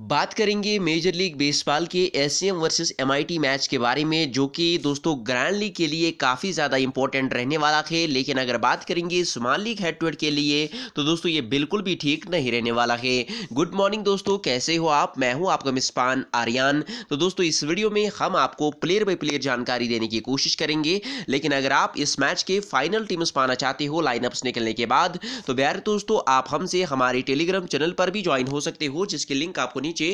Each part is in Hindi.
बात करेंगे मेजर लीग बेसबॉल के एस वर्सेस एमआईटी मैच के बारे में जो कि दोस्तों ग्रैंड लीग के लिए काफ़ी ज़्यादा इंपॉर्टेंट रहने वाला है लेकिन अगर बात करेंगे small league head to head के लिए तो दोस्तों ये बिल्कुल भी ठीक नहीं रहने वाला है गुड मॉर्निंग दोस्तों कैसे हो आप मैं हूं आपका मिसपान आर्यन तो दोस्तों इस वीडियो में हम आपको प्लेयर बाई प्लेयर जानकारी देने की कोशिश करेंगे लेकिन अगर आप इस मैच के फाइनल टीम्स पाना चाहते हो लाइनअप्स निकलने के बाद तो बैर दोस्तों आप हमसे हमारे टेलीग्राम चैनल पर भी ज्वाइन हो सकते हो जिसकी लिंक आपको नीचे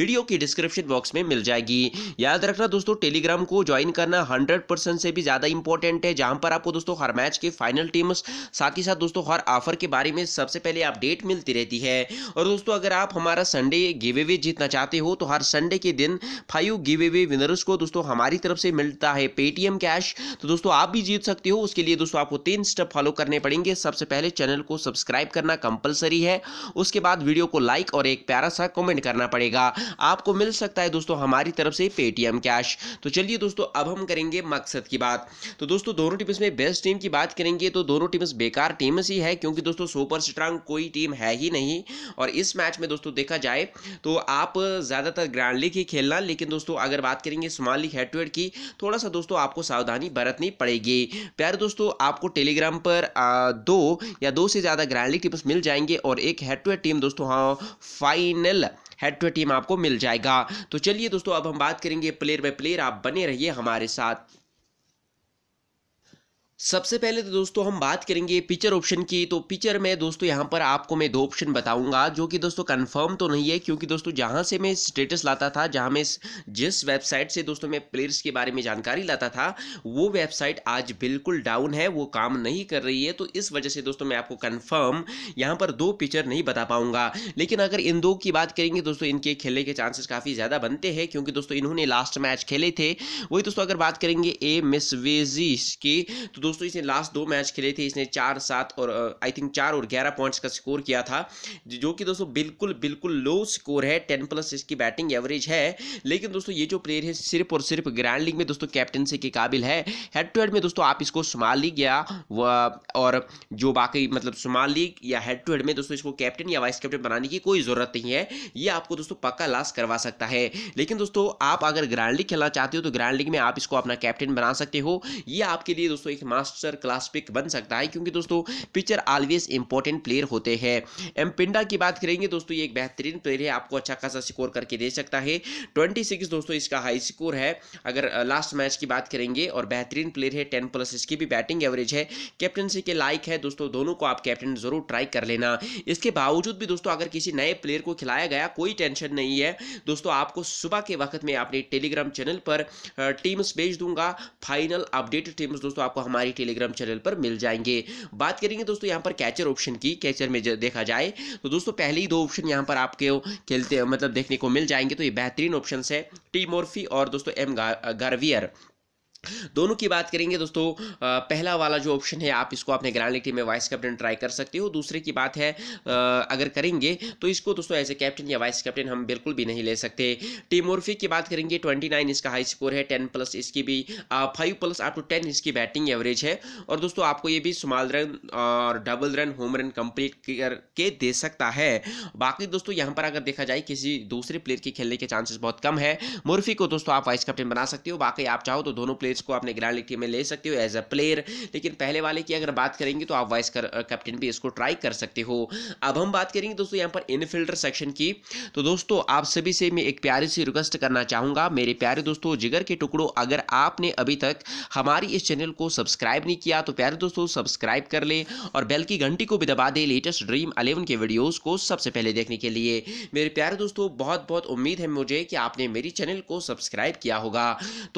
वीडियो की डिस्क्रिप्शन बॉक्स में मिल जाएगी याद रखना दोस्तों टेलीग्राम को ज्वाइन करना हंड्रेड से भी ज़्यादा इंपॉर्टेंट है जहां पर आपको दोस्तों हर मैच के फाइनल टीम साथ ही साथ दोस्तों हर ऑफर के बारे में सबसे पहले अपडेट मिलती रहती है और दोस्तों अगर आप हमारा संडे गिवे वे जीतना चाहते हो तो हर संडे के दिन फाइव गिवे वे विनर्स को दोस्तों हमारी तरफ से मिलता है पेटीएम कैश तो दोस्तों आप भी जीत सकते हो उसके लिए दोस्तों आपको तीन स्टेप फॉलो करने पड़ेंगे सबसे पहले चैनल को सब्सक्राइब करना कंपलसरी है उसके बाद वीडियो को लाइक और एक प्यारा सा कॉमेंट करना करना पड़ेगा आपको मिल सकता है दोस्तों हमारी तरफ से पेटीएम कैश तो चलिए दोस्तों अब हम करेंगे मकसद की बात तो दोस्तों दोनों टीम्स में बेस्ट टीम की बात करेंगे तो दोनों टीम्स बेकार टीम्स ही है क्योंकि दोस्तों सुपर स्ट्रांग कोई टीम है ही नहीं और इस मैच में दोस्तों देखा जाए तो आप ज़्यादातर ग्रैंड लीग ही खेलना लेकिन दोस्तों अगर बात करेंगे small league head to head की थोड़ा सा दोस्तों आपको सावधानी बरतनी पड़ेगी प्यारे दोस्तों आपको टेलीग्राम पर आ, दो या दो से ज़्यादा ग्रैंड लीग टीम्स मिल जाएंगे और एक हेड टू हेड टीम दोस्तों हाँ फाइनल हेड टू टीम आपको मिल जाएगा तो चलिए दोस्तों अब हम बात करेंगे प्लेयर बाय प्लेयर आप बने रहिए हमारे साथ सबसे पहले तो दोस्तों हम बात करेंगे पिक्चर ऑप्शन की तो पिक्चर में दोस्तों यहाँ पर आपको मैं दो ऑप्शन बताऊंगा जो कि दोस्तों कंफर्म तो नहीं है क्योंकि दोस्तों जहाँ से मैं स्टेटस लाता था जहाँ मैं जिस वेबसाइट से दोस्तों मैं प्लेयर्स के बारे में जानकारी लाता था वो वेबसाइट आज बिल्कुल डाउन है वो काम नहीं कर रही है तो इस वजह से दोस्तों मैं आपको कन्फर्म यहाँ पर दो पिक्चर नहीं बता पाऊंगा लेकिन अगर इन दो की बात करेंगे दोस्तों इनके खेलने के चांसेस काफ़ी ज़्यादा बनते हैं क्योंकि दोस्तों इन्होंने लास्ट मैच खेले थे वही दोस्तों अगर बात करेंगे ए मिस की तो दोस्तों इसने लास्ट दो मैच खेले थे इसने चार सात और आई थिंक चार और ग्यारह पॉइंट्स का स्कोर किया था जो कि दोस्तों बिल्कुल बिल्कुल लो स्कोर है टेन प्लस इसकी बैटिंग एवरेज है लेकिन दोस्तों ये जो प्लेयर है सिर्फ और सिर्फ ग्रैंड लीग में दोस्तों कैप्टनसी के काबिल है हेड टू हेड में दोस्तों आप इसको स्मॉल लीग या और जो बाकी मतलब स्मॉल लीग या हेड टू हेड में दोस्तों इसको कैप्टन या वाइस कैप्टन बनाने की कोई ज़रूरत नहीं है ये आपको दोस्तों पक्का लास्ट करवा सकता है लेकिन दोस्तों आप अगर ग्रैंड लीग खेलना चाहते हो तो ग्रैंड लीग में आप इसको अपना कैप्टन बना सकते हो ये आपके लिए दोस्तों एक मास्टर क्लास पिक बन सकता है क्योंकि दोस्तों पिचर ऑलवेज इंपॉर्टेंट प्लेयर होते हैं एमपिंडा की बात करेंगे दोस्तों ये एक बेहतरीन प्लेयर है आपको अच्छा खासा स्कोर करके दे सकता है ट्वेंटी सिक्स दोस्तों इसका हाई स्कोर है अगर लास्ट मैच की बात करेंगे और बेहतरीन प्लेयर है टेन प्लस इसकी भी बैटिंग एवरेज है कैप्टनसी के लाइक है दोस्तों दोनों को आप कैप्टन जरूर ट्राई कर लेना इसके बावजूद भी दोस्तों अगर किसी नए प्लेयर को खिलाया गया कोई टेंशन नहीं है दोस्तों आपको सुबह के वक्त में अपने टेलीग्राम चैनल पर टीम्स भेज दूंगा फाइनल अपडेटेड टीम्स दोस्तों आपको हमारी हमारे टेलीग्राम चैनल पर मिल जाएंगे बात करेंगे दोस्तों यहाँ पर कैचर ऑप्शन की कैचर में देखा जाए तो दोस्तों पहले ही दो ऑप्शन यहाँ पर आपके खेलते मतलब देखने को मिल जाएंगे तो ये बेहतरीन ऑप्शन है टी मोर्फी और दोस्तों एम गार्वियर दोनों की बात करेंगे दोस्तों पहला वाला जो ऑप्शन है आप इसको अपने ग्रैंड में वाइस कैप्टन ट्राई कर सकते हो दूसरे की बात है अगर करेंगे तो इसको दोस्तों एज ए कैप्टन या वाइस कैप्टन हम बिल्कुल भी नहीं ले सकते टीमोरफी की बात करेंगे ट्वेंटी नाइन इसका हाई स्कोर है टेन प्लस इसकी भी फाइव प्लस आप टू टेन इसकी बैटिंग एवरेज है और दोस्तों आपको ये भी स्मॉल रन और double run home run complete करके दे सकता है बाकी दोस्तों यहाँ पर अगर देखा जाए किसी दूसरे प्लेयर के खेलने के चांसेस बहुत कम है मोर्फी को दोस्तों आप वाइस कैप्टन बना सकते हो बाकी आप चाहो तो दोनों प्लेयर इसको आप निगरानी टीम में ले सकते हो एज अ प्लेयर लेकिन पहले वाले की अगर बात करेंगे तो आप वाइस कैप्टन uh, भी इसको ट्राई कर सकते हो अब हम बात करेंगे दोस्तों यहाँ पर इनफील्डर सेक्शन की तो दोस्तों आप सभी से मैं एक प्यारी सी रिक्वेस्ट करना चाहूँगा मेरे प्यारे दोस्तों जिगर के टुकड़ों अगर आपने अभी तक हमारी इस चैनल को सब्सक्राइब नहीं किया तो प्यारे दोस्तों सब्सक्राइब कर ले और बेल की घंटी को भी दबा दे लेटेस्ट ड्रीम अलेवन के वीडियोज़ को सबसे पहले देखने के लिए मेरे प्यारे दोस्तों बहुत बहुत उम्मीद है मुझे कि आपने मेरी चैनल को सब्सक्राइब किया होगा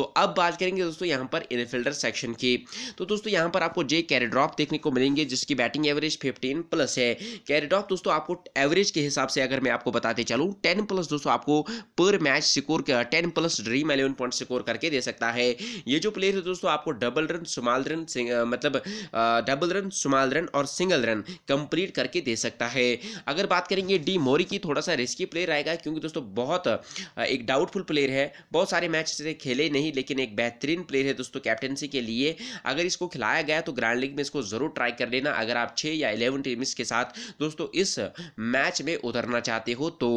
तो अब बात करेंगे दोस्तों यहाँ पर इनफील्डर सेक्शन की तो दोस्तों यहाँ पर आपको जे कैरेड्रॉप देखने को मिलेंगे जिसकी बैटिंग एवरेज फिफ्टीन प्लस है कैरेड्रॉप दोस्तों आपको एवरेज के हिसाब से अगर मैं आपको बताते चलूँ टेन प्लस दोस्तों आपको पर match score ten plus dream eleven point score करके दे सकता है ये जो प्लेयर है दोस्तों आपको डबल रन सुमाल रन मतलब डबल रन सुमाल रन और सिंगल रन कंप्लीट करके दे सकता है अगर बात करेंगे डी मोरी की थोड़ा सा रिस्की प्लेयर आएगा क्योंकि दोस्तों बहुत एक डाउटफुल प्लेयर है बहुत सारे मैच खेले नहीं लेकिन एक बेहतरीन प्लेयर प्लेयर है दोस्तों कैप्टनसी के लिए अगर इसको खिलाया गया तो ग्रैंड लीग में इसको जरूर ट्राई कर लेना अगर आप छः या इलेवन टीम्स के साथ दोस्तों इस मैच में उतरना चाहते हो तो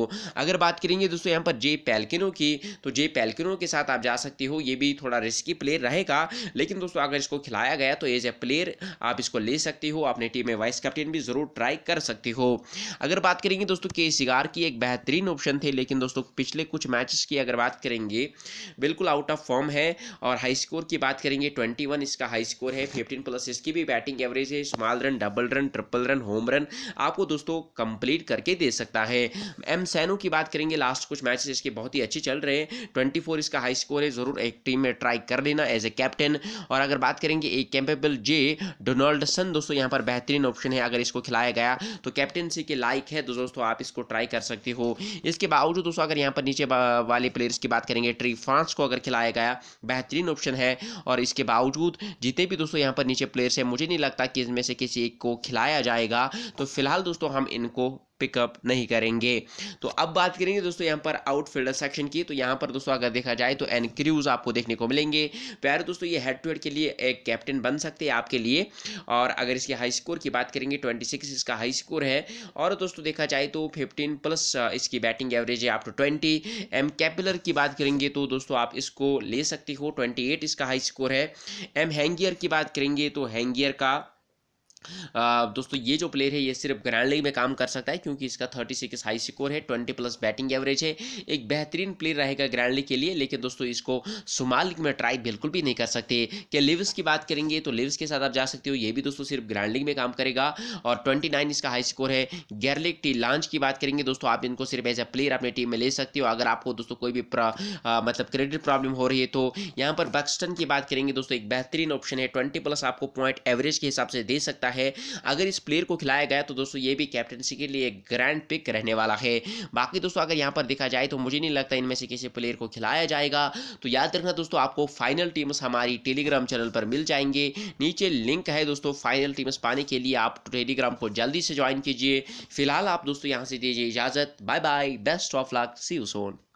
अगर बात करेंगे दोस्तों यहाँ पर जे पैलकिनो की तो जे पैलकिनो के साथ आप जा सकते हो ये भी थोड़ा रिस्की प्लेयर रहेगा लेकिन दोस्तों अगर इसको खिलाया गया तो एज ए प्लेयर आप इसको ले सकते हो अपने टीम में वाइस कैप्टन भी जरूर ट्राई कर सकते हो अगर बात करेंगे दोस्तों के सिगार की एक बेहतरीन ऑप्शन थे लेकिन दोस्तों पिछले कुछ मैचेस की अगर बात करेंगे बिल्कुल आउट ऑफ फॉर्म है और हाई स्कोर की बात करेंगे ट्वेंटी वन इसका हाई स्कोर है फिफ्टीन प्लस इसकी भी बैटिंग एवरेज है small run double run triple run home run आपको दोस्तों कंप्लीट करके दे सकता है एम सैनू की बात करेंगे लास्ट कुछ मैचेस इसके बहुत ही अच्छे चल रहे हैं ट्वेंटी फोर इसका हाई स्कोर है ज़रूर एक टीम में ट्राई कर लेना एज ए कैप्टन और अगर बात करेंगे एक कैपेबल जे डोनाल्डसन दोस्तों यहाँ पर बेहतरीन ऑप्शन है अगर इसको खिलाया गया तो कैप्टनसी के लाइक है तो दोस्तों आप इसको ट्राई कर सकते हो इसके बावजूद दोस्तों अगर यहाँ पर नीचे वाले प्लेयर्स की बात करेंगे ट्री फ्रांस को अगर खिलाया गया बेहतरीन ऑप्शन ऑप्शन है और इसके बावजूद जितने भी दोस्तों यहाँ पर नीचे प्लेयर्स हैं मुझे नहीं लगता कि इनमें से किसी एक को खिलाया जाएगा तो फिलहाल दोस्तों हम इनको पिकअप नहीं करेंगे तो अब बात करेंगे दोस्तों यहाँ पर आउटफील्डर सेक्शन की तो यहाँ पर दोस्तों अगर देखा जाए तो एन क्रूज आपको देखने को मिलेंगे प्यारे दोस्तों ये हेड टू हेड के लिए एक कैप्टन बन सकते हैं आपके लिए और अगर इसके हाई स्कोर की बात करेंगे ट्वेंटी सिक्स इसका हाई स्कोर है और दोस्तों देखा जाए तो फिफ्टीन प्लस इसकी बैटिंग एवरेज है आप टू ट्वेंटी एम कैपिलर की बात करेंगे तो दोस्तों आप इसको ले सकते हो ट्वेंटी एट इसका हाई स्कोर है एम हैंगियर की बात करेंगे तो हैंगियर का दोस्तों ये जो प्लेयर है ये सिर्फ ग्रैंड लीग में काम कर सकता है क्योंकि इसका थर्टी सिक्स हाई स्कोर है ट्वेंटी प्लस बैटिंग एवरेज है एक बेहतरीन प्लेयर रहेगा ग्रैंड लीग के लिए लेकिन दोस्तों इसको सुमाल लीग में ट्राई बिल्कुल भी नहीं कर सकते क्या लिव्स की बात करेंगे तो लिव्स के साथ आप जा सकते हो ये भी दोस्तों सिर्फ ग्रैंड लीग में काम करेगा और ट्वेंटी नाइन इसका हाई स्कोर है गैरलिक टी लॉन्च की बात करेंगे दोस्तों आप इनको सिर्फ एज ए प्लेयर अपने टीम में ले सकते हो अगर आपको दोस्तों कोई भी मतलब क्रेडिट प्रॉब्लम हो रही है तो यहाँ पर बक्सटन की बात करेंगे दोस्तों एक बेहतरीन ऑप्शन है ट्वेंटी प्लस आपको पॉइंट एवरेज के हिसाब से दे सकता है है अगर इस प्लेयर को खिलाया गया तो दोस्तों ये भी कैप्टनसी के लिए ग्रैंड पिक रहने वाला है बाकी दोस्तों अगर यहाँ पर देखा जाए तो मुझे नहीं लगता इनमें से किसी प्लेयर को खिलाया जाएगा तो याद रखना दोस्तों आपको फाइनल टीम्स हमारी टेलीग्राम चैनल पर मिल जाएंगे नीचे लिंक है दोस्तों फाइनल टीम्स पाने के लिए आप टेलीग्राम को जल्दी से ज्वाइन कीजिए फिलहाल आप दोस्तों यहाँ से दीजिए इजाज़त bye bye best of luck see you Son